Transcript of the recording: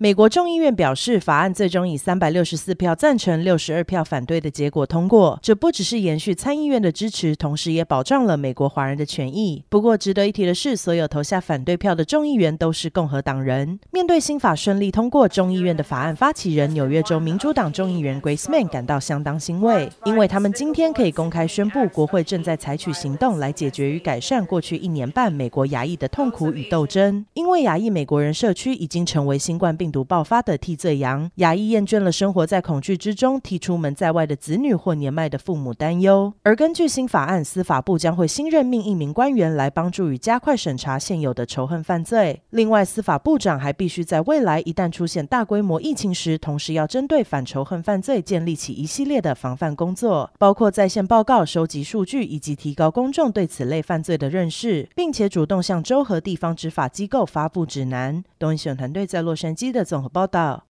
美国众议院表示，法案最终以三百六十四票赞成、六十二票反对的结果通过。这不只是延续参议院的支持，同时也保障了美国华人的权益。不过值得一提的是，所有投下反对票的众议员都是共和党人。面对新法顺利通过众议院的法案发起人、纽约州民主党众议员 Grace m e n 感到相当欣慰，因为他们今天可以公开宣布，国会正在采取行动来解决与改善过去一年半美国牙裔的痛苦与斗争。因为牙裔美国人社区已经成为新冠病毒爆发的替罪羊，牙医厌倦了生活在恐惧之中，替出门在外的子女或年迈的父母担忧。而根据新法案，司法部将会新任命一名官员来帮助与加快审查现有的仇恨犯罪。另外，司法部长还必须在未来一旦出现大规模疫情时，同时要针对反仇恨犯罪建立起一系列的防范工作，包括在线报告、收集数据以及提高公众对此类犯罪的认识，并且主动向州和地方执法机构发布指南。东森新闻团队在洛杉矶的。的综合报道。